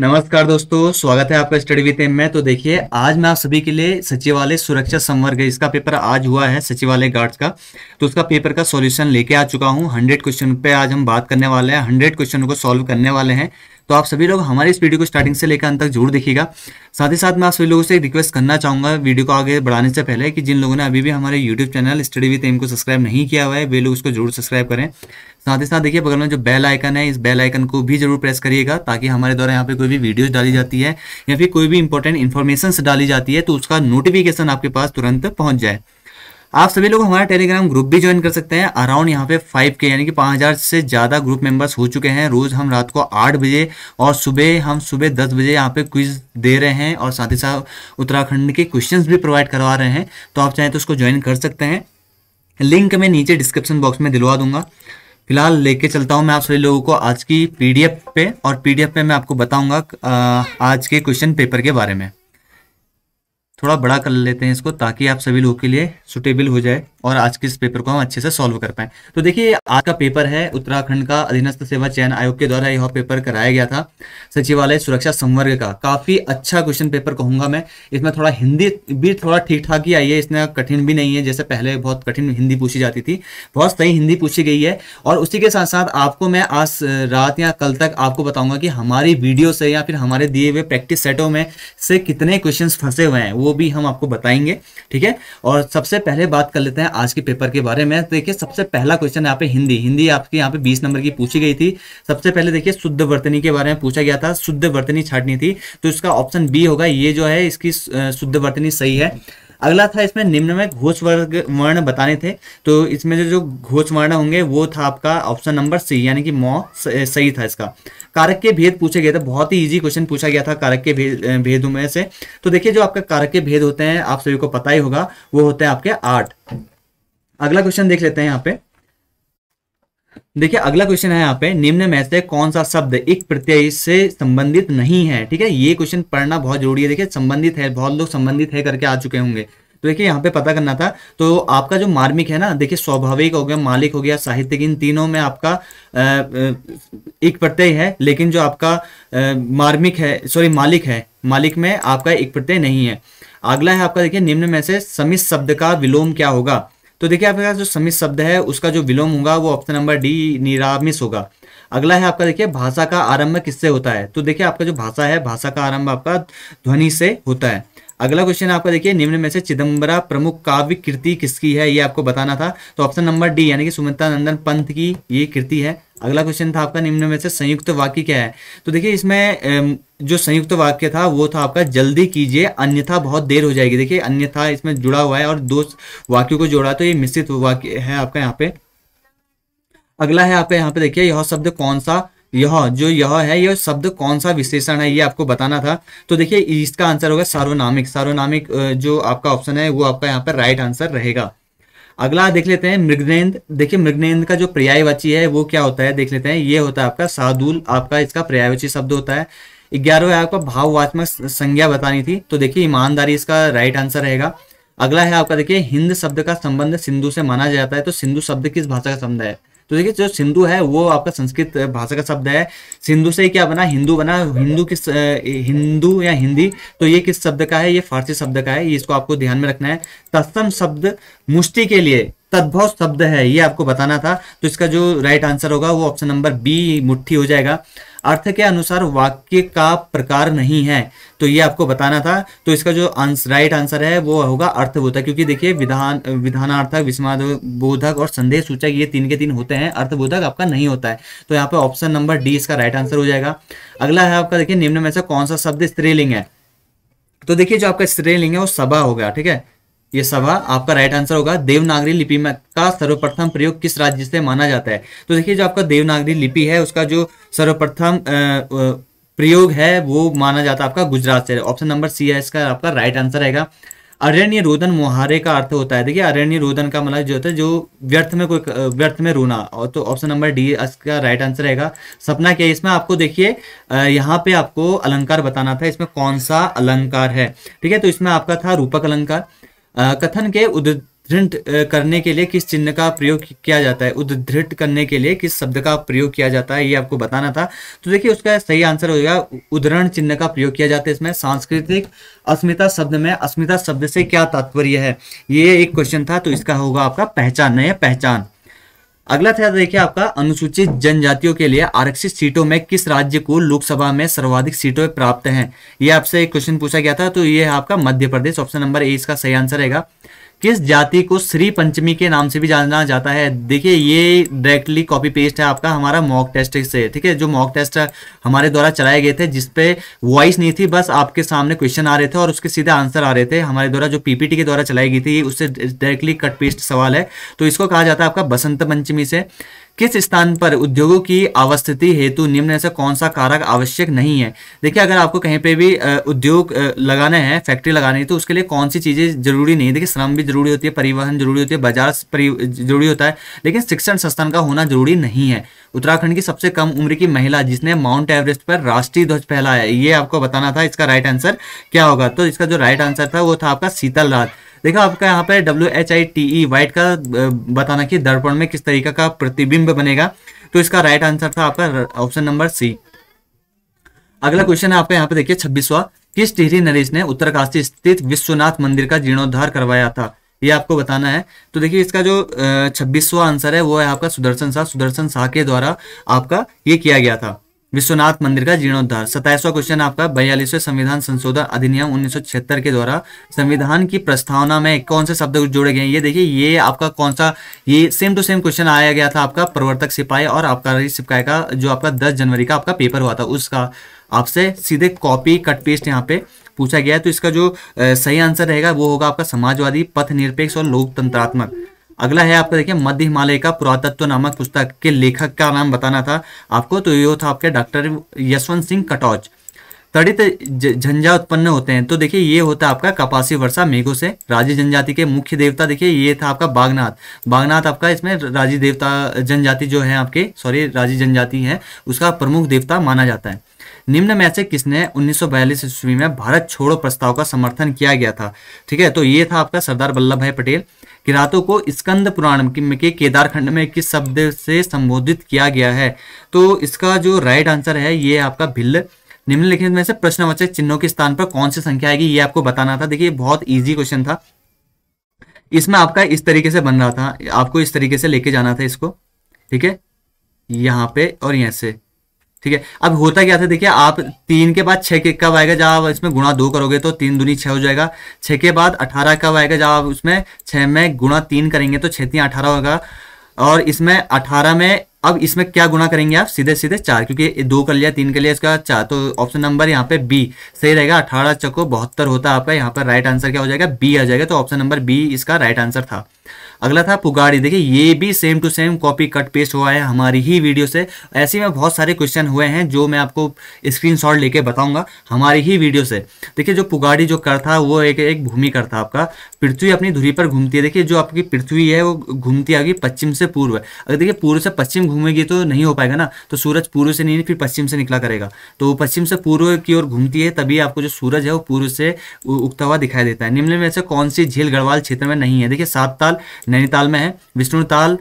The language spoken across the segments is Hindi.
नमस्कार दोस्तों स्वागत है आपका स्टडी विद में तो देखिए आज मैं आप सभी के लिए सचिवालय सुरक्षा संवर्ग इसका पेपर आज हुआ है सचिवालय गार्ड्स का तो उसका पेपर का सॉल्यूशन लेके आ चुका हूँ हंड्रेड क्वेश्चन पे आज हम बात करने वाले हैं हंड्रेड क्वेश्चन को सॉल्व करने वाले हैं तो आप सभी लोग हमारे इस वीडियो को स्टार्टिंग से लेकर अंत तक जरूर देखिएगा साथ ही साथ मैं आप सभी लोगों से रिक्वेस्ट करना चाहूंगा वीडियो को आगे बढ़ाने से पहले कि जिन लोगों ने अभी भी हमारे YouTube channel study with M को सब्सक्राइब नहीं किया हुआ है वे लोग उसको जरूर सब्सक्राइब करें साथ ही साथ देखिए बगल में जो बेल आइकन है इस बेल आइकन को भी जरूर प्रेस करिएगा ताकि हमारे द्वारा यहाँ पे कोई भी वीडियोस डाली जाती है या फिर कोई भी इंपॉर्टेंट इन्फॉर्मेशन डाली जाती है तो उसका नोटिफिकेशन आपके पास तुरंत पहुंच जाए आप सभी लोग हमारा टेलीग्राम ग्रुप भी ज्वाइन कर सकते हैं अराउंड यहाँ पे फाइव के यानी कि पाँच हज़ार से ज़्यादा ग्रुप मेंबर्स हो चुके हैं रोज़ हम रात को आठ बजे और सुबह हम सुबह दस बजे यहाँ पे क्विज दे रहे हैं और साथ ही साथ उत्तराखंड के क्वेश्चन भी प्रोवाइड करवा रहे हैं तो आप चाहें तो उसको ज्वाइन कर सकते हैं लिंक मैं नीचे डिस्क्रिप्शन बॉक्स में दिलवा दूंगा फिलहाल लेके चलता हूँ मैं आप सभी लोगों को आज की पी पे और पी पे मैं आपको बताऊँगा आज के क्वेश्चन पेपर के बारे में थोड़ा बड़ा कर लेते हैं इसको ताकि आप सभी लोगों के लिए सुटेबल हो जाए और आज के इस पेपर को हम अच्छे से सॉल्व कर पाए तो देखिए आज का पेपर है उत्तराखंड का अधीनस्थ सेवा चयन आयोग के द्वारा यह पेपर कराया गया था सचिवालय सुरक्षा संवर्ग का काफी अच्छा क्वेश्चन पेपर कहूंगा मैं इसमें थोड़ा हिंदी भी थोड़ा ठीक ठाक ही आई है इसमें कठिन भी नहीं है जैसे पहले बहुत कठिन हिंदी पूछी जाती थी बहुत सही हिंदी पूछी गई है और उसी के साथ साथ आपको मैं आज रात या कल तक आपको बताऊंगा कि हमारी वीडियो से या फिर हमारे दिए हुए प्रैक्टिस सेटों में से कितने क्वेश्चन फंसे हुए हैं वो भी हम आपको बताएंगे ठीक है और सबसे पहले बात कर लेते हैं आज के पेपर के बारे में देखिए सबसे पहला क्वेश्चन यहाँ पे हिंदी हिंदी आपके यहाँ पे बीस नंबर की पूछी गई थी सबसे पहले देखिए शुद्ध वर्तनी के बारे में पूछा गया था शुद्ध वर्तनी छाटनी थी तो इसका ऑप्शन बी होगा ये जो है इसकी शुद्ध वर्तनी सही है अगला था इसमें निम्न में घोष वर्ग वर्ण बताने थे तो इसमें जो जो घोष वर्ण होंगे वो था आपका ऑप्शन नंबर सी यानी कि मौ सही था इसका कारक के भेद पूछे गए थे बहुत ही इजी क्वेश्चन पूछा गया था कारक के भेद भेदों में से तो देखिए जो आपका कारक के भेद होते हैं आप सभी को पता ही होगा वो होते हैं आपके आठ अगला क्वेश्चन देख लेते हैं यहाँ पे देखिए अगला क्वेश्चन है यहाँ पे निम्न में से कौन सा शब्द एक प्रत्यय से संबंधित नहीं है ठीक है ये क्वेश्चन पढ़ना बहुत जरूरी है देखिए संबंधित है बहुत लोग संबंधित है करके आ चुके होंगे तो देखिए यहाँ पे पता करना था तो आपका जो मार्मिक है ना देखिए स्वाभाविक हो गया मालिक हो गया साहित्यिक इन तीनों में आपका एक प्रत्यय है लेकिन जो आपका मार्मिक है सॉरी मालिक है मालिक में आपका एक प्रत्यय नहीं है अगला है आपका देखिए निम्न में से समित शब्द का विलोम क्या होगा तो देखिए आपके पास जो समित शब्द है उसका जो विलोम होगा वो ऑप्शन नंबर डी निरामिस होगा अगला है आपका देखिए भाषा का आरंभ किससे होता है तो देखिए आपका जो भाषा है भाषा का आरंभ आपका ध्वनि से होता है अगला क्वेश्चन आपका देखिए निम्न में से चिदम्बरा प्रमुख काव्य कृति किसकी है ये आपको बताना था तो ऑप्शन नंबर डी यानी कि सुमित्रा नंदन पंथ की ये कृति है अगला क्वेश्चन था आपका निम्न में से संयुक्त वाक्य क्या है तो देखिए इसमें जो संयुक्त वाक्य था वो था आपका जल्दी कीजिए अन्यथा बहुत देर हो जाएगी देखिए अन्यथा इसमें जुड़ा हुआ है और दो वाक्यों को जोड़ा तो ये मिश्रित वाक्य है आपका यहाँ पे अगला है आपका यहाँ पे देखिए यह शब्द कौन सा यह जो यह है यह शब्द कौन सा विशेषण है ये आपको बताना था तो देखिये इसका आंसर होगा सार्वनामिक सार्वनामिक जो आपका ऑप्शन है वो आपका यहाँ पर राइट आंसर रहेगा अगला देख लेते हैं मृगनेन्द्र देखिए मृगनेन्द्र का जो पर्यायवाची है वो क्या होता है देख लेते हैं ये होता है आपका सादुल आपका इसका पर्यायवाची शब्द होता है ग्यारहवें आपका भाववात्मक संज्ञा बतानी थी तो देखिए ईमानदारी इसका राइट आंसर रहेगा अगला है आपका देखिए हिंद शब्द का संबंध सिंधु से माना जाता है तो सिंधु शब्द किस भाषा का संबंध है तो देखिए जो सिंधु है वो आपका संस्कृत भाषा का शब्द है सिंधु से क्या बना हिंदू बना हिंदू किस हिंदू या हिंदी तो ये किस शब्द का है ये फारसी शब्द का है इसको आपको ध्यान में रखना है तत्सम शब्द मुष्टि के लिए तद्भव शब्द है ये आपको बताना था तो इसका जो राइट आंसर होगा वो ऑप्शन नंबर बी मुठ्ठी हो जाएगा अर्थ के अनुसार वाक्य का प्रकार नहीं है तो ये आपको बताना था तो इसका जो आंसर राइट आंसर है वो होगा अर्थबोधक क्योंकि देखिए विधान विधानार्थक विस्मादोधक और संदेह सूचक ये तीन के तीन होते हैं अर्थबोधक आपका नहीं होता है तो यहाँ पे ऑप्शन नंबर डी इसका राइट आंसर हो जाएगा अगला है आपका देखिए निम्न में से कौन सा शब्द स्त्रीलिंग है तो देखिए जो आपका स्त्रीलिंग है वो सभा हो गया ठीक है ये सभा आपका राइट आंसर होगा देवनागरी लिपि में का सर्वप्रथम प्रयोग किस राज्य से माना जाता है तो देखिए जो आपका देवनागरी लिपि है उसका जो सर्वप्रथम प्रयोग है वो माना जाता है आपका गुजरात से ऑप्शन नंबर सी है इसका आपका राइट आंसर रहेगा अरण्य रोदन मुहारे का अर्थ होता है देखिए अरण्य रोदन का मतलब जो होता है जो व्यर्थ में कोई व्यर्थ में रोना और तो ऑप्शन नंबर डी इसका राइट आंसर रहेगा सपना क्या है इसमें आपको देखिए यहाँ पे आपको अलंकार बताना था इसमें कौन सा अलंकार है ठीक है तो इसमें आपका था रूपक अलंकार कथन के उद्धृत करने के लिए किस चिन्ह का प्रयोग किया जाता है उद्धृत करने के लिए किस शब्द का प्रयोग किया जाता है ये आपको बताना था तो देखिए उसका सही आंसर हो गया उदाहरण चिन्ह का प्रयोग किया जाता है इसमें सांस्कृतिक अस्मिता शब्द में अस्मिता शब्द से क्या तात्पर्य है ये एक क्वेश्चन था तो इसका होगा आपका पहचान है पहचान अगला था देखिए आपका अनुसूचित जनजातियों के लिए आरक्षित सीटों में किस राज्य को लोकसभा में सर्वाधिक सीटों प्राप्त हैं ये आपसे एक क्वेश्चन पूछा गया था तो ये है आपका मध्य प्रदेश ऑप्शन नंबर ए इसका सही आंसर रहेगा किस जाति को श्री पंचमी के नाम से भी जाना जाता है देखिए ये डायरेक्टली कॉपी पेस्ट है आपका हमारा मॉक टेस्ट से ठीक है जो मॉक टेस्ट हमारे द्वारा चलाए गए थे जिसपे वॉइस नहीं थी बस आपके सामने क्वेश्चन आ रहे थे और उसके सीधे आंसर आ रहे थे हमारे द्वारा जो पीपीटी के द्वारा चलाई गई थी उससे डायरेक्टली कट पेस्ट सवाल है तो इसको कहा जाता है आपका बसंत पंचमी से किस स्थान पर उद्योगों की अवस्थिति हेतु निम्न से कौन सा कारक आवश्यक नहीं है देखिए अगर आपको कहीं पे भी उद्योग लगाना है फैक्ट्री लगानी है तो उसके लिए कौन सी चीज़ें जरूरी नहीं है देखिए श्रम भी जरूरी होती है परिवहन जरूरी होती है बाजार जरूरी होता है लेकिन शिक्षण संस्थान का होना जरूरी नहीं है उत्तराखंड की सबसे कम उम्र की महिला जिसने माउंट एवरेस्ट पर राष्ट्रीय ध्वज फैलाया ये आपको बताना था इसका राइट आंसर क्या होगा तो इसका जो राइट आंसर था वो था आपका शीतल राज देखो आपका यहाँ पर W H I T E white का बताना कि दर्पण में किस तरीके का प्रतिबिंब बनेगा तो इसका राइट आंसर था आपका ऑप्शन नंबर सी अगला क्वेश्चन है आपका यहाँ पे देखिए छब्बीसवा किस टिहरी नरेश ने उत्तरकाशी स्थित विश्वनाथ मंदिर का जीर्णोद्धार करवाया था ये आपको बताना है तो देखिए इसका जो छब्बीसवा आंसर है वो है आपका सुदर्शन शाह सुदर्शन शाह के द्वारा आपका ये किया गया था विश्वनाथ मंदिर का जीर्णोद्धार सताइसवा क्वेश्चन आपका बयालीसवें संविधान संशोधन अधिनियम उन्नीस के द्वारा संविधान की प्रस्तावना में कौन से शब्द जोड़े गए ये देखिए ये आपका कौन सा ये सेम टू सेम क्वेश्चन आया गया था आपका प्रवर्तक सिपाही और आपका सिपाही का जो आपका दस जनवरी का आपका पेपर हुआ था उसका आपसे सीधे कॉपी कट पेस्ट यहाँ पे पूछा गया है तो इसका जो सही आंसर रहेगा वो होगा आपका समाजवादी पथ निरपेक्ष और लोकतंत्रात्मक अगला है आपका देखिए मध्य हिमालय का पुरातत्व नामक पुस्तक के लेखक का नाम बताना था आपको तो ये था आपके डॉक्टर यशवंत सिंह कटौच तड़ित झंझा उत्पन्न होते हैं तो देखिए ये होता है आपका कपासी वर्षा मेघों से राज्य जनजाति के मुख्य देवता देखिए ये था आपका बागनाथ बागनाथ आपका इसमें राजी देवता जनजाति जो है आपके सॉरी राज्य जनजाति है उसका प्रमुख देवता माना जाता है निम्न में से किसने उन्नीस ईस्वी में भारत छोड़ो प्रस्ताव का समर्थन किया गया था ठीक है तो ये था आपका सरदार वल्लभ भाई पटेल किरातों को स्कंद पुराण के केदारखंड में किस शब्द से संबोधित किया गया है तो इसका जो राइट आंसर है ये आपका भिल्ल निम्नलिखित में से प्रश्नवाचक चिन्हों के स्थान पर कौन सी संख्या आएगी ये आपको बताना था देखिए बहुत इजी क्वेश्चन था इसमें आपका इस तरीके से बन रहा था आपको इस तरीके से लेके जाना था इसको ठीक है यहाँ पे और यहाँ से ठीक है अब होता क्या था देखिए आप तीन के बाद छः के कब आएगा जब आप इसमें गुणा दो करोगे तो तीन दूनी छः हो जाएगा छः के बाद अठारह कब आएगा जब आप उसमें छः में गुणा तीन करेंगे तो छः तीन अठारह होगा और इसमें अठारह में अब इसमें क्या गुणा करेंगे आप सीधे सीधे चार क्योंकि दो कर लिया तीन कर लिया इसका चार तो ऑप्शन नंबर यहाँ पे बी सही रहेगा अठारह चक्को बहत्तर होता है आपका यहाँ पर राइट आंसर क्या हो जाएगा बी आ जाएगा तो ऑप्शन नंबर बी इसका राइट आंसर था अगला था पुगाड़ी देखिए ये भी same to same copy cut paste हुआ है हमारी ही वीडियो से ऐसे में बहुत सारे क्वेश्चन हुए हैं जो मैं आपको स्क्रीनशॉट लेके बताऊंगा हमारी ही वीडियो से देखिए जो पुगाड़ी जो कर था वो एक एक भूमि कर था आपका पृथ्वी अपनी धुरी पर घूमती है देखिए जो आपकी पृथ्वी है वो घूमती आगे पश्चिम से पूर्व अगर देखिए पूर्व से पश्चिम घूमेगी तो नहीं हो पाएगा ना तो सूरज पूर्व से नहीं फिर पश्चिम से निकला करेगा तो पश्चिम से पूर्व की ओर घूमती है तभी आपको जो सूरज है वो पूर्व से उगता हुआ दिखाई देता है निम्न में से कौन सी झील गढ़वाल क्षेत्र में नहीं है देखिए सात ताल नैनीताल में है विष्णुताल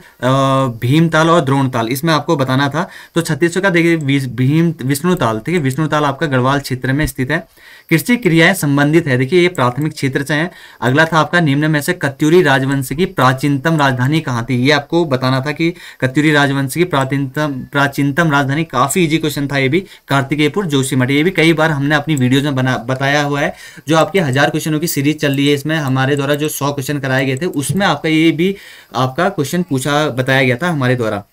भीमताल और द्रोणताल इसमें आपको बताना था तो छत्तीसगढ़ का देखिए भीम विष्णुताल ठीक है विष्णुताल आपका गढ़वाल क्षेत्र में स्थित है कृषि क्रियाएं संबंधित है देखिए ये प्राथमिक क्षेत्र से है अगला था आपका निम्न में से कत्यूरी राजवंश की प्राचीनतम राजधानी कहाँ थी ये आपको बताना था कि कत्यूरी राजवंश की प्राचीनतम प्राचीनतम राजधानी काफी इजी क्वेश्चन था ये भी कार्तिकेयपुर जोशीमठ ये भी कई बार हमने अपनी वीडियोज में बना बताया हुआ है जो आपके हजार क्वेश्चनों की सीरीज चल रही है इसमें हमारे द्वारा जो सौ क्वेश्चन कराए गए थे उसमें आप आपका ये भी आपका क्वेश्चन पूछा बताया गया था हमारे द्वारा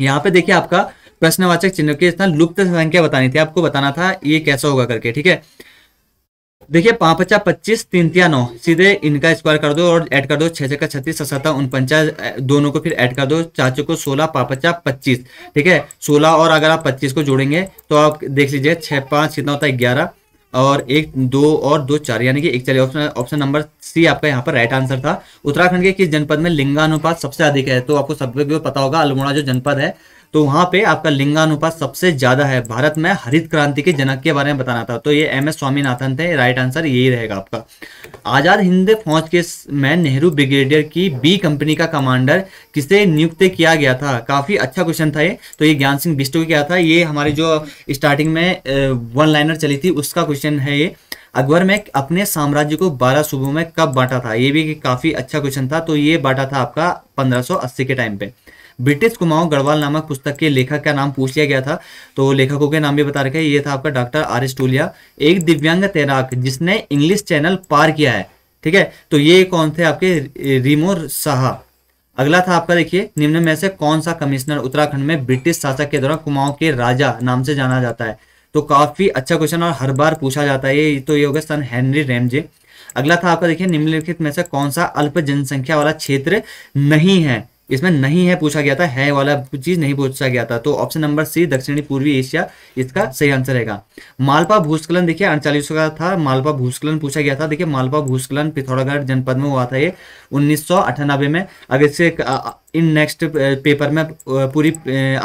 यहाँ पे देखिए आपका प्रश्नवाचक चिन्ह के इतना लुप्त संख्या बतानी थी आपको बताना था ये कैसा होगा करके ठीक है देखिए पांच पचास पच्चीस तीन तिया नौ सीधे इनका स्क्वायर कर दो और ऐड कर दो छह छक्का छत्तीस सत्ता उनपंचा दोनों को फिर ऐड कर दो चाचो को सोलह पाँच पचा पच्चीस ठीक है सोलह और अगर आप पच्चीस को जोड़ेंगे तो आप देख लीजिए छह पांच कितना होता है ग्यारह और एक दो और दो चार यानी कि एक चार ऑप्शन ऑप्शन नंबर सी आपका यहाँ पर राइट आंसर था उत्तराखंड के किस जनपद में लिंगानुपात सबसे अधिक है तो आपको सब पता होगा अल्मोड़ा जो जनपद है तो वहाँ पे आपका लिंगानुपात सबसे ज्यादा है भारत में हरित क्रांति के जनक के बारे में बताना था तो ये एम एस स्वामीनाथन थे राइट आंसर यही रहेगा आपका आजाद हिंद फौज के में नेहरू ब्रिगेडियर की बी कंपनी का कमांडर किसे नियुक्त किया गया था काफी अच्छा क्वेश्चन था ये तो ये ज्ञान सिंह बिस्टो क्या था ये हमारे जो स्टार्टिंग में वन लाइनर चली थी उसका क्वेश्चन है ये अकबर में अपने साम्राज्य को 12 सूबों में कब बांटा था ये भी काफी अच्छा क्वेश्चन था तो ये बांटा था आपका 1580 के टाइम पे ब्रिटिश कुमाऊं गढ़वाल नामक पुस्तक के लेखक का नाम पूछ लिया गया था तो लेखकों के नाम भी बता रखे ये था आपका डॉक्टर आर स्टूलिया एक दिव्यांग तैराक जिसने इंग्लिश चैनल पार किया है ठीक है तो ये कौन थे आपके रिमो साहा अगला था आपका देखिए निम्न में से कौन सा कमिश्नर उत्तराखंड में ब्रिटिश शासक के दौरान कुमाऊं के राजा नाम से जाना जाता है तो काफी अच्छा क्वेश्चन और हर बार पूछा जाता है ये तो ये होगा सन हेनरी रेमजे अगला था आपका देखिए निम्नलिखित में से कौन सा अल्प जनसंख्या वाला क्षेत्र नहीं है इसमें नहीं है पूछा गया था है वाला चीज नहीं पूछा गया था तो ऑप्शन नंबर सी दक्षिणी पूर्वी एशिया इसका सही आंसर रहेगा मालपा भूस्खलन देखिए अड़चालीस का था मालपा भूस्खलन पूछा गया था देखिए मालपा भूस्खलन पिथौरागढ़ जनपद में हुआ था ये उन्नीस में अगर इससे इन नेक्स्ट पेपर में पूरी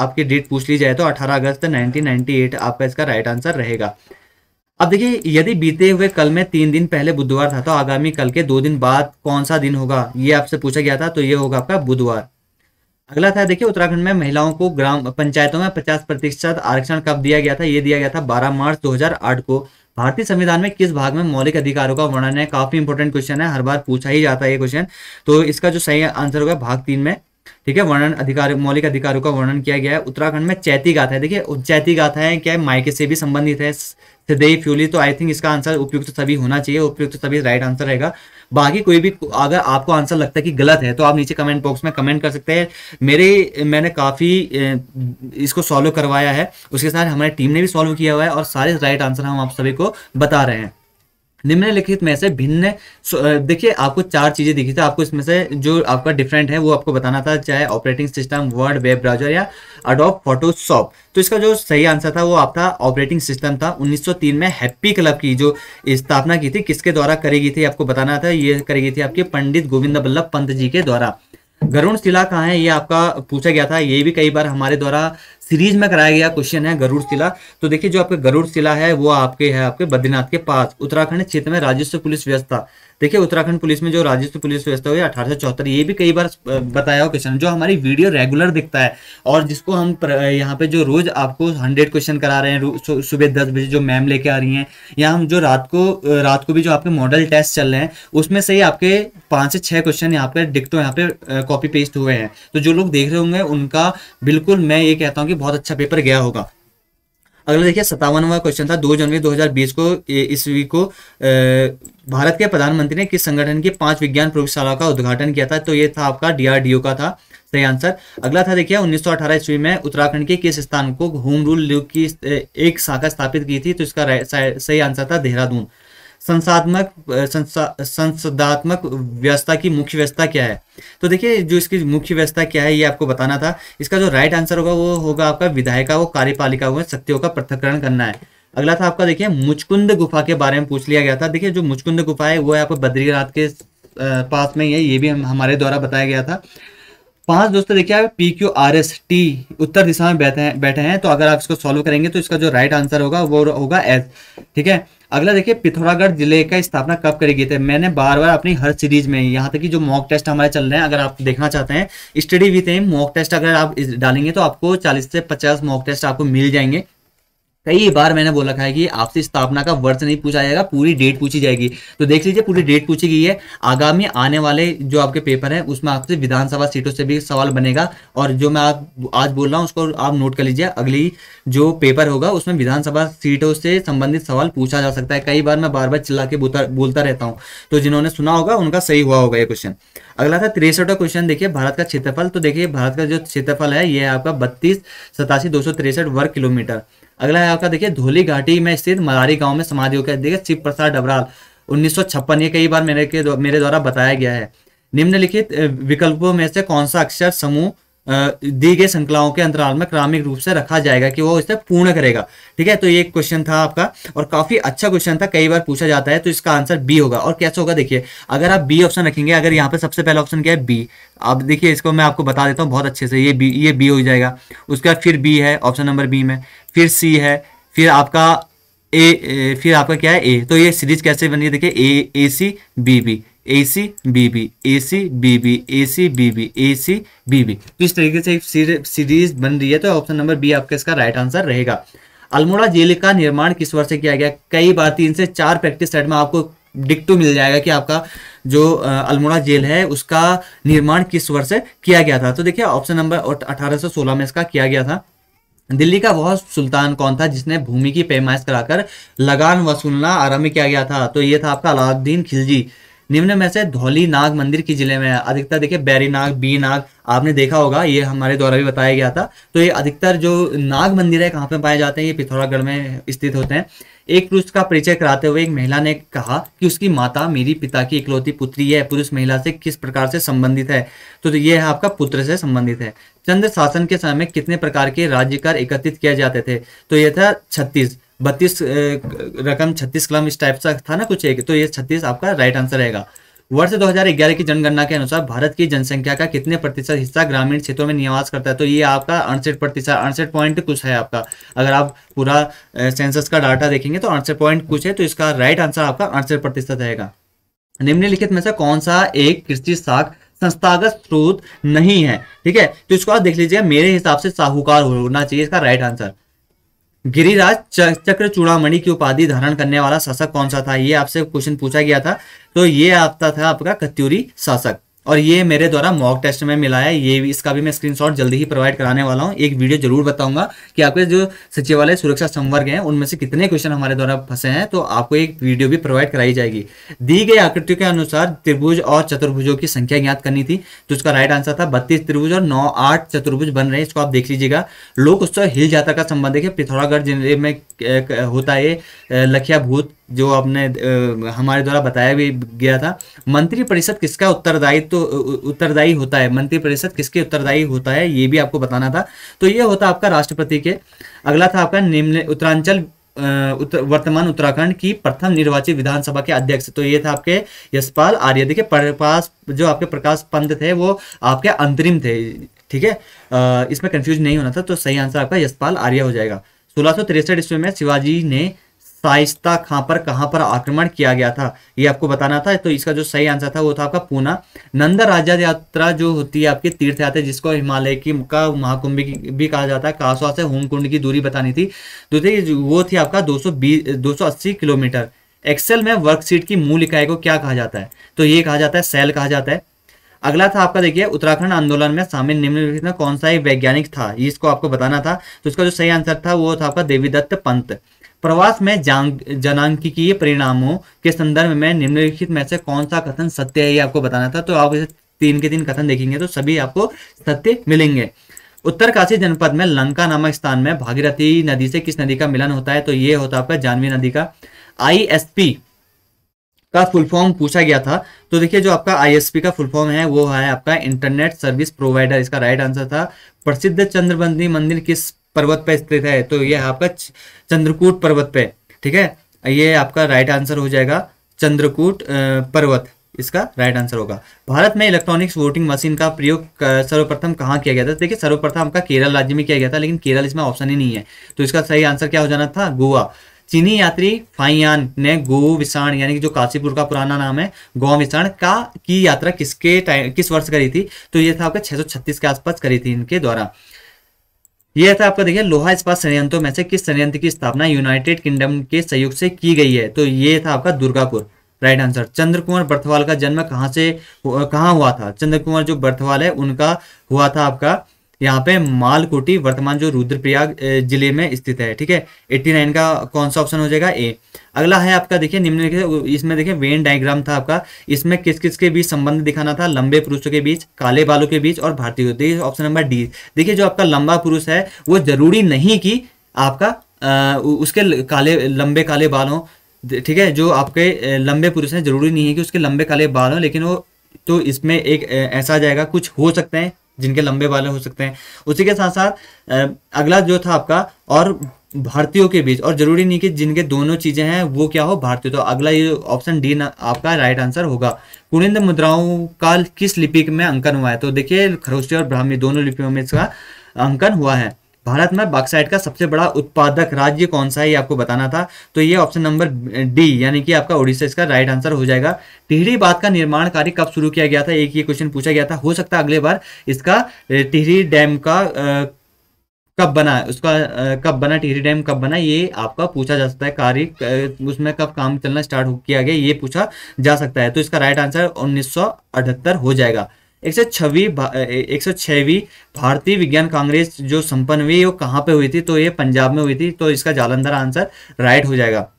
आपकी डेट पूछ ली जाए तो अठारह अगस्त नाइनटीन आपका इसका राइट आंसर रहेगा अब देखिए यदि बीते हुए कल में तीन दिन पहले बुधवार था तो आगामी कल के दो दिन बाद कौन सा दिन होगा ये आपसे पूछा गया था तो ये होगा आपका बुधवार अगला था देखिए उत्तराखंड में महिलाओं को ग्राम पंचायतों में 50 प्रतिशत आरक्षण कब दिया गया था ये दिया गया था 12 मार्च 2008 को भारतीय संविधान में किस भाग में मौलिक अधिकारों का वर्णन है काफी इंपोर्टेंट क्वेश्चन है हर बार पूछा ही जाता है ये क्वेश्चन तो इसका जो सही आंसर होगा भाग तीन में ठीक है वर्णन अधिकार मौलिक अधिकारों का वर्णन किया गया है उत्तराखंड में चैती गाथा है देखिए चैती है क्या माइके से भी संबंधित है सिद्धई फ्यूली तो आई थिंक इसका आंसर उपयुक्त सभी होना चाहिए उपयुक्त सभी राइट आंसर रहेगा बाकी कोई भी अगर आपको आंसर लगता है कि गलत है तो आप नीचे कमेंट बॉक्स में कमेंट कर सकते हैं मेरे मैंने काफ़ी इसको सॉल्व करवाया है उसके साथ हमारी टीम ने भी सॉल्व किया हुआ है और सारे राइट आंसर हम आप सभी को बता रहे हैं निम्नलिखित में से भिन्न देखिए आपको चार चीज़ें दिखी थी आपको इसमें से जो आपका डिफरेंट है वो आपको बताना था चाहे operating system Word web browser या अडोप फोटोशॉप तो इसका जो सही आंसर था वो आपका ऑपरेटिंग सिस्टम था 1903 में हैप्पी क्लब की जो स्थापना की थी किसके द्वारा करेगी थी आपको बताना था ये करी गई थी आपके पंडित गोविंद बल्लभ पंत जी के द्वारा गरुण शिला कहाँ है ये आपका पूछा गया था ये भी कई बार हमारे द्वारा सीरीज में कराया गया क्वेश्चन है गरुड़ शिला तो देखिए जो आपके गरुड़ शिला है वो आपके है आपके बद्रीनाथ के पास उत्तराखंड क्षेत्र में राजस्व पुलिस व्यवस्था देखिए उत्तराखंड पुलिस में जो राजस्व पुलिस व्यवस्था हुई अठारह सौ चौहत्तर ये भी कई बार बताया हुआ क्वेश्चन जो हमारी वीडियो रेगुलर दिखता है और जिसको हम यहाँ पे जो रोज आपको हंड्रेड क्वेश्चन करा रहे हैं सुबह दस बजे जो मैम लेके आ रही हैं या हम जो रात को रात को भी जो आपके मॉडल टेस्ट चल रहे हैं उसमें से ही आपके पाँच से छः क्वेश्चन यहाँ पे डिक्टो यहाँ पे कॉपी पेस्ट हुए हैं तो जो लोग देख रहे होंगे उनका बिल्कुल मैं ये कहता हूँ कि कि बहुत अच्छा पेपर गया होगा अगला देखिए सत्तावनवा क्वेश्चन था दो जनवरी 2020 को ईस्वी को भारत के प्रधानमंत्री ने किस संगठन की पांच विज्ञान प्रयोगशाला का उद्घाटन किया था तो ये था आपका डीआरडीओ का था सही आंसर अगला था देखिए 1918 ईस्वी में उत्तराखंड के किस स्थान को होम रूल की एक शाखा स्थापित की थी तो इसका सही आंसर था देहरादून संसात्मक संसदात्मक व्यवस्था की मुख्य व्यवस्था क्या है तो देखिए जो इसकी मुख्य व्यवस्था क्या है ये आपको बताना था इसका जो राइट आंसर होगा वो होगा आपका विधायिका वो कार्यपालिका हुए शक्तियों का पृथककरण करना है अगला था आपका देखिए मुचकुंद गुफा के बारे में पूछ लिया गया था देखिए जो मुचकुंद गुफा है वो है आपको बद्रीनाथ के पास में ही है ये भी हम हमारे द्वारा बताया गया था पांच दोस्तों देखिए आप P Q R S T उत्तर दिशा में बैठे हैं बैठे हैं तो अगर आप इसको सॉल्व करेंगे तो इसका जो राइट आंसर होगा वो होगा एस ठीक है अगला देखिए पिथौरागढ़ जिले का स्थापना कब करी गई थी मैंने बार बार अपनी हर सीरीज में यहाँ तक कि जो मॉक टेस्ट हमारे चल रहे हैं अगर आप देखना चाहते हैं study with M mock test अगर आप डालेंगे तो आपको चालीस से पचास मॉक टेस्ट आपको मिल जाएंगे कई बार मैंने बोला है कि आपसे स्थापना का वर्ष नहीं पूछा जाएगा पूरी डेट पूछी जाएगी तो देख लीजिए पूरी डेट पूछी गई है आगामी आने वाले जो आपके पेपर है उसमें आपसे विधानसभा सीटों से भी सवाल बनेगा और जो मैं आप आज बोल रहा हूँ उसको आप नोट कर लीजिए अगली जो पेपर होगा उसमें विधानसभा सीटों से संबंधित सवाल पूछा जा सकता है कई बार मैं बार बार चिल्ला के बोलता रहता हूँ तो जिन्होंने सुना होगा उनका सही हुआ होगा ये क्वेश्चन अगला था तिरसठवा क्वेश्चन देखिए भारत का क्षेत्रफल तो देखिए भारत का जो क्षेत्रफल है ये है आपका बत्तीस सतासी दो सौ तिरसठ वर्ग किलोमीटर अगला है आपका देखिए धोली घाटी में स्थित मरारी गांव में समाधि होकर देखिए शिव प्रसाद डबराल उन्नीस ये कई बार मेरे के मेरे द्वारा बताया गया है निम्नलिखित विकल्पों में से कौन सा अक्षर समूह दी गई श्रृंखलाओं के अंतराल में क्रामिक रूप से रखा जाएगा कि वो इसे पूर्ण करेगा ठीक है तो ये क्वेश्चन था आपका और काफी अच्छा क्वेश्चन था कई बार पूछा जाता है तो इसका आंसर बी होगा और कैसे होगा देखिए अगर आप बी ऑप्शन रखेंगे अगर यहाँ पे सबसे पहला ऑप्शन क्या है बी आप देखिए इसको मैं आपको बता देता हूँ बहुत अच्छे से ये बी ये बी हो जाएगा उसके बाद फिर बी है ऑप्शन नंबर बी में फिर सी है फिर आपका ए, ए फिर आपका क्या है ए तो ये सीरीज कैसे बनी है देखिए A A C B B A C B B A C B B A C B B A C B B इस तरीके से एक सीरीज बन रही है तो ऑप्शन नंबर बी आपका इसका राइट आंसर रहेगा अल्मोड़ा जेल का निर्माण किस वर्ष से किया गया कई बार तीन से चार प्रैक्टिस सेट में आपको डिक्टू मिल जाएगा कि आपका जो अल्मोड़ा जेल है उसका निर्माण किस वर्ष किया गया था तो देखिए ऑप्शन नंबर अठारह में इसका किया गया था दिल्ली का वह सुल्तान कौन था जिसने भूमि की पैमाइश कराकर लगान वसूलना आरंभ किया गया था तो ये था आपका अलाउद्दीन खिलजी निम्न में से धौली नाग मंदिर की जिले में अधिकतर देखिए बैरी नाग बी नाग आपने देखा होगा ये हमारे द्वारा भी बताया गया था तो ये अधिकतर जो नाग मंदिर है कहाँ पे पाए जाते हैं ये पिथौरागढ़ में स्थित होते हैं एक पुरुष का परिचय कराते हुए एक महिला ने कहा कि उसकी माता मेरी पिता की इकलौती पुत्री है पुरुष महिला से किस प्रकार से संबंधित है तो, तो ये है आपका पुत्र से संबंधित है चंद्र शासन के समय कितने प्रकार के राज्य कर एकत्रित किए जाते थे तो यह था छत्तीस बत्तीस रकम छत्तीस कलम इस टाइप सा था ना कुछ एक तो ये छत्तीस आपका राइट आंसर रहेगा वर्ष 2011 की जनगणना के अनुसार भारत की जनसंख्या का कितने प्रतिशत हिस्सा ग्रामीण क्षेत्रों में निवास करता है तो ये आपका अड़सठ प्रतिशत अड़सठ पॉइंट कुछ है आपका अगर आप पूरा सेंसस का डाटा देखेंगे तो अड़सठ पॉइंट कुछ है तो इसका राइट आंसर आपका अड़सठ प्रतिशत रहेगा निम्नलिखित में से कौन सा एक कृषि साख संस्थागत स्रोत नहीं है ठीक है तो इसको आप देख लीजिए मेरे हिसाब से साहूकार होना चाहिए इसका राइट आंसर गिरिराज चक्र चूड़ामणि की उपाधि धारण करने वाला शासक कौन सा था ये आपसे क्वेश्चन पूछा गया था तो ये आपका था आपका कत्यूरी शासक और ये मेरे द्वारा मॉक टेस्ट में मिला है ये भी इसका भी मैं स्क्रीनशॉट जल्दी ही प्रोवाइड कराने वाला हूँ एक वीडियो जरूर बताऊंगा कि आपके जो सचिवालय सुरक्षा संवर्ग हैं उनमें से कितने क्वेश्चन हमारे द्वारा फंसे हैं तो आपको एक वीडियो भी प्रोवाइड कराई जाएगी दी गई आकृतियों के अनुसार त्रिभुज और चतुर्भुजों की संख्या ज्ञात करनी थी तो उसका राइट आंसर था बत्तीस त्रिभुज और नौ आठ चतुर्भुज बन रहे हैं इसको आप देख लीजिएगा लोक उत्सव हिल जाता का संबंध है पिथौरागढ़ जिले में होता है लखिया भूत जो आपने हमारे द्वारा बताया भी गया था मंत्री परिषद किसका उत्तरदायित्व तो, उत्तरदायी होता है मंत्री परिषद किसके उत्तरदायी होता है ये भी आपको बताना था तो ये होता आपका राष्ट्रपति के अगला था आपका निम्न उत्तरांचल उत्तर वर्तमान उत्तराखंड की प्रथम निर्वाचित विधानसभा के अध्यक्ष तो ये था आपके यशपाल आर्य के प्रकाश जो आपके प्रकाश पंत थे वो आपके अंतरिम थे ठीक है इसमें कंफ्यूज नहीं होना था तो सही आंसर आपका यशपाल आर्य हो जाएगा सोलह ईस्वी में शिवाजी ने शाइस्ता खां पर कहां पर आक्रमण किया गया था ये आपको बताना था तो इसका जो सही आंसर था वो था आपका पूना नंदा राजा यात्रा जो होती है आपकी तीर्थ यात्रा जिसको हिमालय की का महाकुंभ भी कहा जाता है कासवा से होमकुंड की दूरी बतानी थी तो वो थी आपका दो सौ किलोमीटर एक्सेल में वर्कशीट की मूल इकाई को क्या कहा जाता है तो ये कहा जाता है सेल कहा जाता है अगला था आपका देखिए उत्तराखंड आंदोलन में शामिल निम्नलिखित में कौन सा वैज्ञानिक था इसको आपको बताना था तो इसका जो सही आंसर था वो था आपका देवीदत्त पंत प्रवास में जनांकिकीय परिणामों के संदर्भ में निम्नलिखित में से कौन सा कथन सत्य है ये आपको बताना था तो आप इसे तीन के तीन कथन देखेंगे तो सभी आपको सत्य मिलेंगे उत्तर काशी जनपद में लंका नामक स्थान में भागीरथी नदी से किस नदी का मिलन होता है तो ये होता है जानवी नदी का आईएसपी का फुल फॉर्म पूछा गया था तो देखिए जो आपका आईएसपी का फुल फॉर्म है वो है आपका इंटरनेट सर्विस प्रोवाइडर इसका राइट आंसर था प्रसिद्ध चंद्रबंदी मंदिर किस पर्वत पे स्थित है तो यह आपका चंद्रकूट पर्वत पे ठीक है ये आपका राइट आंसर हो जाएगा चंद्रकूट पर्वत इसका राइट आंसर होगा भारत में इलेक्ट्रॉनिक्स वोटिंग मशीन का प्रयोग सर्वप्रथम कहाँ किया गया था देखिए सर्वप्रथम आपका केरल राज्य में किया गया था लेकिन केरल इसमें ऑप्शन ही नहीं है तो इसका सही आंसर क्या हो जाना था गोवा चीनी यात्री फाइयान ने गो विषाण यानी कि जो काशीपुर का पुराना नाम है गो विषाण का की यात्रा किसके टाइम किस वर्ष करी थी तो ये था आपका 636 के आसपास करी थी इनके द्वारा यह था आपका देखिए लोहा इस्पात संयंत्रों में से किस संयंत्र की स्थापना यूनाइटेड किंगडम के सहयोग से की गई है तो ये था आपका दुर्गापुर राइट आंसर चंद्र कुमार बर्थवाल का जन्म कहाँ से कहाँ हुआ था चंद्र कुमार जो बर्थवाल है उनका हुआ था आपका यहाँ पे मालकोटी वर्तमान जो रुद्रप्रयाग जिले में स्थित है ठीक है 89 का कौन सा ऑप्शन हो जाएगा ए अगला है आपका देखिए निम्नलिखित इसमें देखिए वेन डायग्राम था आपका इसमें किस किस के बीच संबंध दिखाना था लंबे पुरुषों के बीच काले बालों के बीच और भारतीय ऑप्शन नंबर डी देखिए जो आपका लंबा पुरुष है वो जरूरी नहीं कि आपका आ, उसके काले लंबे काले बाल हों ठीक है जो आपके लंबे पुरुष हैं जरूरी नहीं है कि उसके लंबे काले बाल हों लेकिन वो तो इसमें एक ऐसा जाएगा कुछ हो सकते हैं जिनके लंबे वाले हो सकते हैं उसी के साथ साथ अगला जो था आपका और भारतीयों के बीच और जरूरी नहीं कि जिनके दोनों चीजें हैं वो क्या हो भारतीय तो अगला ये ऑप्शन डी आपका राइट आंसर होगा कुणिंद मुद्राओं का किस लिपि में अंकन हुआ है तो देखिए खरोस्टी और ब्राह्मी दोनों लिपियों में इसका अंकन हुआ है भारत में बाक्साइट का सबसे बड़ा उत्पादक राज्य कौन सा है ये आपको बताना था तो ये ऑप्शन नंबर डी यानी कि आपका उड़ीसा इसका राइट आंसर हो जाएगा टिहरी बात का निर्माण कार्य कब शुरू किया गया था एक ये क्वेश्चन पूछा गया था हो सकता है अगले बार इसका टिहरी डैम का कब बना उसका कब बना टिहरी डैम कब बना ये आपका पूछा जा सकता है कार्य उसमें कब काम चलना स्टार्ट किया गया ये पूछा जा सकता है तो इसका राइट आंसर उन्नीस हो जाएगा एक सौ छवी एक सौ छवी भारतीय विज्ञान कांग्रेस जो संपन्न हुई वो कहाँ पे हुई थी तो ये पंजाब में हुई थी तो इसका जालंधर आंसर राइट हो जाएगा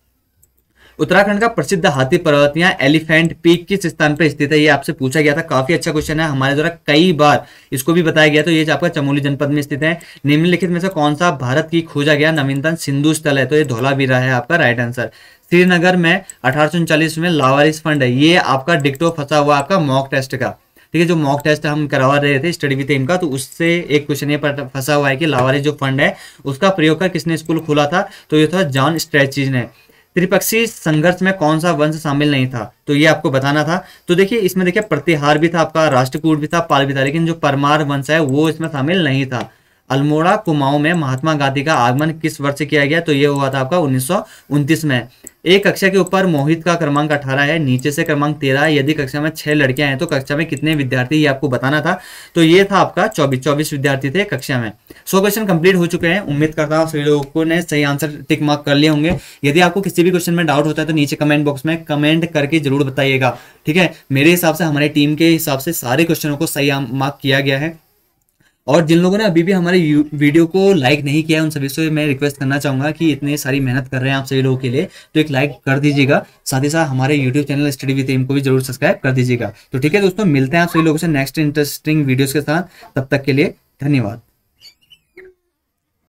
उत्तराखंड का प्रसिद्ध हाथी पर्वत या एलिफेंट पीक किस स्थान पर स्थित है ये आपसे पूछा गया था काफी अच्छा क्वेश्चन है हमारे द्वारा कई बार इसको भी बताया गया तो ये आपका चमोली जनपद में स्थित है निम्नलिखित में से कौन सा भारत की खोजा गया नवीनतम सिंधु स्थल है तो ये धोलावीरा है आपका राइट आंसर श्रीनगर में अठारह में लावारिस फंड है ये आपका डिक्टो फंसा हुआ आपका मॉक टेस्ट का ठीक है जो मॉक टेस्ट हम करवा रहे थे स्टडी विथ इनका तो उससे एक क्वेश्चन ये फंसा हुआ है कि लावारिस जो फंड है उसका प्रयोग कर किसने स्कूल खोला था तो ये था जॉन स्ट्रेचिज ने त्रिपक्षीय संघर्ष में कौन सा वंश शामिल नहीं था तो ये आपको बताना था तो देखिए इसमें देखिए प्रतिहार भी था आपका राष्ट्रकूट भी था पाल भी था लेकिन जो परमार वंश है वो इसमें शामिल नहीं था अल्मोड़ा कुमाऊं में महात्मा गांधी का आगमन किस वर्ष किया गया तो यह हुआ था आपका उन्नीस में एक कक्षा के ऊपर मोहित का क्रमांक अठारह है नीचे से क्रमांक तेरह है यदि कक्षा में छह लड़कियां हैं तो कक्षा में कितने विद्यार्थी ये आपको बताना था तो ये था आपका चौबीस चौबीस विद्यार्थी थे कक्षा में सो क्वेश्चन कंप्लीट हो चुके हैं उम्मीद करता हूँ सभी लोगों ने सही आंसर टिक मार्क कर लिए होंगे यदि आपको किसी भी क्वेश्चन में डाउट होता है तो नीचे कमेंट बॉक्स में कमेंट करके जरूर बताइएगा ठीक है मेरे हिसाब से हमारे टीम के हिसाब से सारे क्वेश्चनों को सही मार्क किया गया है और जिन लोगों ने अभी भी हमारे वीडियो को लाइक नहीं किया है उन सभी से मैं रिक्वेस्ट करना चाहूँगा कि इतनी सारी मेहनत कर रहे हैं आप सभी लोगों के लिए तो एक लाइक कर दीजिएगा साथ ही साथ हमारे YouTube channel study with M को भी जरूर सब्सक्राइब कर दीजिएगा तो ठीक है दोस्तों मिलते हैं आप सभी लोगों से नेक्स्ट इंटरेस्टिंग वीडियोज़ के साथ तब तक के लिए धन्यवाद